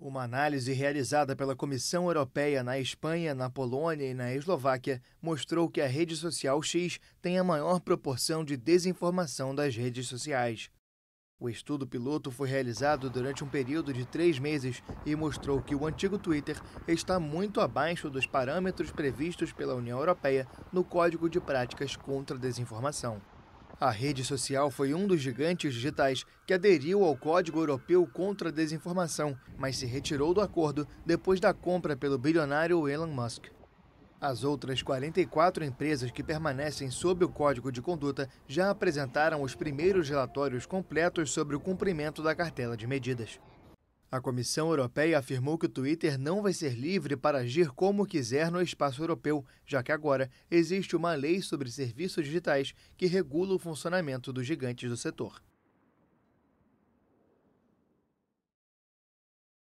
Uma análise realizada pela Comissão Europeia na Espanha, na Polônia e na Eslováquia mostrou que a rede social X tem a maior proporção de desinformação das redes sociais. O estudo piloto foi realizado durante um período de três meses e mostrou que o antigo Twitter está muito abaixo dos parâmetros previstos pela União Europeia no Código de Práticas contra a Desinformação. A rede social foi um dos gigantes digitais que aderiu ao Código Europeu contra a Desinformação, mas se retirou do acordo depois da compra pelo bilionário Elon Musk. As outras 44 empresas que permanecem sob o Código de Conduta já apresentaram os primeiros relatórios completos sobre o cumprimento da cartela de medidas. A Comissão Europeia afirmou que o Twitter não vai ser livre para agir como quiser no espaço europeu, já que agora existe uma lei sobre serviços digitais que regula o funcionamento dos gigantes do setor.